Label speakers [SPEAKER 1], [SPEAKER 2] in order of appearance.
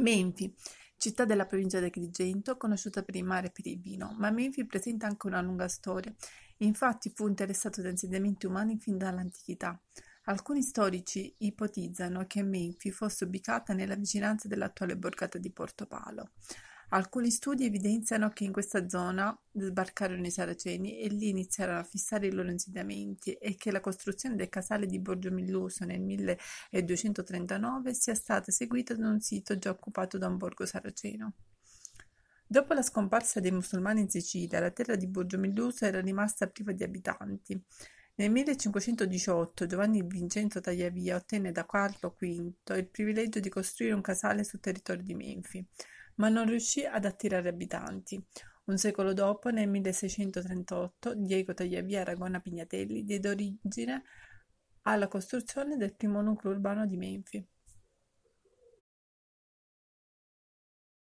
[SPEAKER 1] Menfi, città della provincia di Agrigento, conosciuta per il mare e per il vino, ma Menfi presenta anche una lunga storia. Infatti fu interessato da insediamenti umani fin dall'antichità. Alcuni storici ipotizzano che Menfi fosse ubicata nella vicinanza dell'attuale borgata di Porto Palo. Alcuni studi evidenziano che in questa zona sbarcarono i saraceni e lì iniziarono a fissare i loro insediamenti e che la costruzione del casale di Borgio Milluso nel 1239 sia stata seguita da un sito già occupato da un borgo saraceno. Dopo la scomparsa dei musulmani in Sicilia, la terra di Borgio Milluso era rimasta priva di abitanti. Nel 1518 Giovanni Vincenzo Tagliavia ottenne da Carlo V il privilegio di costruire un casale sul territorio di Menfi ma non riuscì ad attirare abitanti. Un secolo dopo, nel 1638, Diego Tagliavia Aragona Pignatelli diede origine alla costruzione del primo nucleo urbano di Menfi.